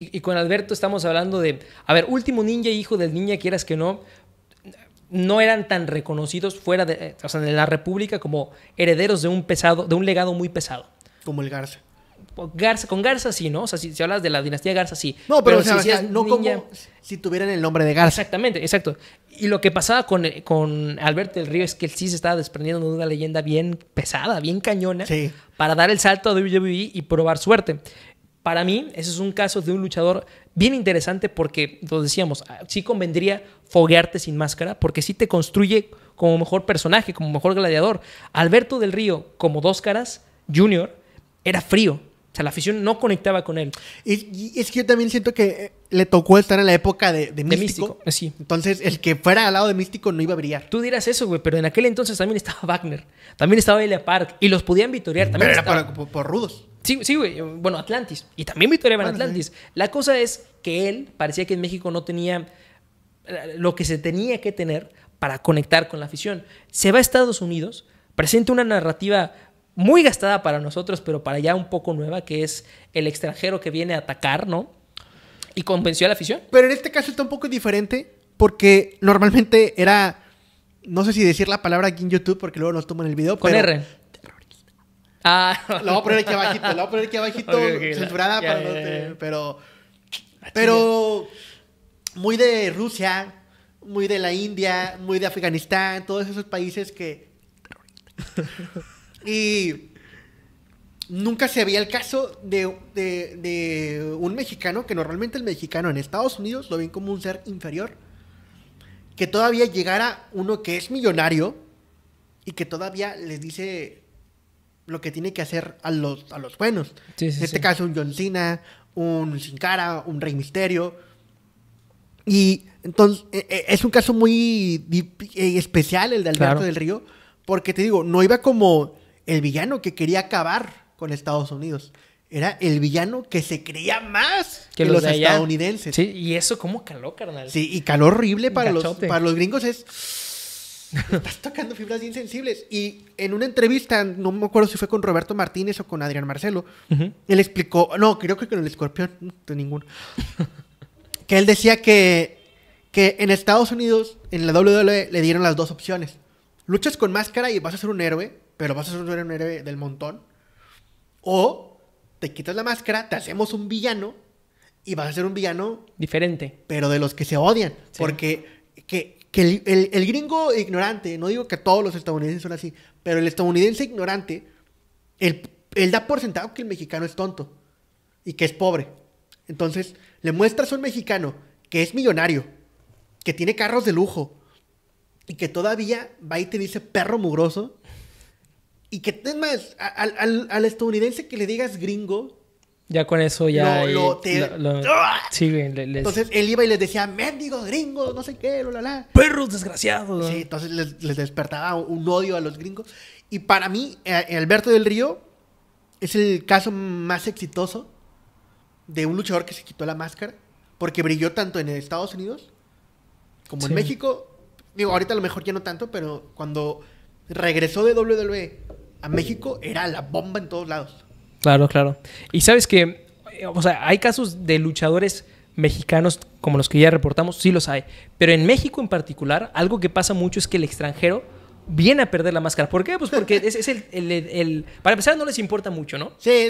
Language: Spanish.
y con Alberto estamos hablando de, a ver, Último Ninja Hijo del Ninja, quieras que no, no eran tan reconocidos fuera de, eh, o sea, de la República como herederos de un pesado, de un legado muy pesado. Como el Garza. Pues, Garza con Garza sí, ¿no? O sea, si, hablas de la dinastía Garza sí. No, pero, si, no como si tuvieran el nombre de Garza. Exactamente, exacto. Y lo que pasaba con, eh, con Alberto del Río es que él sí se estaba desprendiendo de una leyenda bien pesada, bien cañona, para dar el salto a WWE y probar suerte para mí, ese es un caso de un luchador bien interesante porque, lo decíamos, ah, sí convendría foguearte sin máscara porque sí te construye como mejor personaje, como mejor gladiador. Alberto del Río, como dos caras, Junior, era frío. O sea, la afición no conectaba con él. Y, es que yo también siento que eh, le tocó estar en la época de, Místico. Eh, sí. Entonces, el que fuera al lado de Místico no iba a brillar. Tú dirás eso, güey, pero en aquel entonces también estaba Wagner, también estaba Elia Park, y los podían vitorear. También pero era por rudos. Sí, sí, güey. Bueno, Atlantis. Y también va en Atlantis. La cosa es que él parecía que en México no tenía eh, lo que se tenía que tener para conectar con la afición. Se va a Estados Unidos, presenta una narrativa muy gastada para nosotros, pero para allá un poco nueva, que es el extranjero que viene a atacar, ¿no? Y convenció a la afición. Pero en este caso está un poco diferente, porque normalmente era, no sé si decir la palabra aquí en YouTube, porque luego nos toman el video. Con R. Ah. Lo voy a poner aquí abajito, lo voy a poner aquí abajito, para Pero... Pero... Muy de Rusia, muy de la India, muy de Afganistán, todos esos países que... y nunca se había el caso de, de, un mexicano, que normalmente el mexicano en Estados Unidos lo ven como un ser inferior, que todavía llegara uno que es millonario y que todavía les dice lo que tiene que hacer a los, a los buenos. en este caso, un John Cena, un Sin Cara, un Rey Misterio. Y entonces, e, e, es un caso muy e, especial el de Alberto del Río, porque te digo, no iba como el villano que quería acabar con Estados Unidos. Era el villano que se creía más que, los, estadounidenses. Sí, y eso como caló, carnal. Sí, y caló horrible para los, para los gringos es estás tocando fibras insensibles Y en una entrevista, no me acuerdo si fue con Roberto Martínez o con Adrián Marcelo, él explicó, no, creo que con el escorpión, de ninguno, que él decía que, que en Estados Unidos, en la WWE, le dieron las dos opciones. Luchas con máscara y vas a ser un héroe, pero vas a ser un héroe del montón. O te quitas la máscara, te hacemos un villano y vas a ser un villano... Diferente. Pero de los que se odian. Porque que que el, gringo ignorante, no digo que todos los estadounidenses son así, pero el estadounidense ignorante, él, da por sentado que el mexicano es tonto y que es pobre. Entonces, le muestras a un mexicano que es millonario, que tiene carros de lujo y que todavía va y te dice perro mugroso. Y que, es más, al, al estadounidense que le digas gringo, ya con eso ya... lo, ¡Ah! sí, Entonces él iba y les decía, mendigos, gringos, no sé qué, Perros desgraciados. Sí, entonces les, despertaba un odio a los gringos. Y para mí, eh, Alberto del Río es el caso más exitoso de un luchador que se quitó la máscara. Porque brilló tanto en Estados Unidos como en México. Digo, ahorita a lo mejor ya no tanto, pero cuando regresó de WWE a México era la bomba en todos lados. Claro, claro. Y sabes que, eh, o sea, hay casos de luchadores mexicanos como los que ya reportamos, sí los hay. Pero en México en particular, algo que pasa mucho es que el extranjero viene a perder la máscara. ¿Por qué? Pues porque es, es el, el, el, Para empezar, no les importa mucho, ¿no? Sí.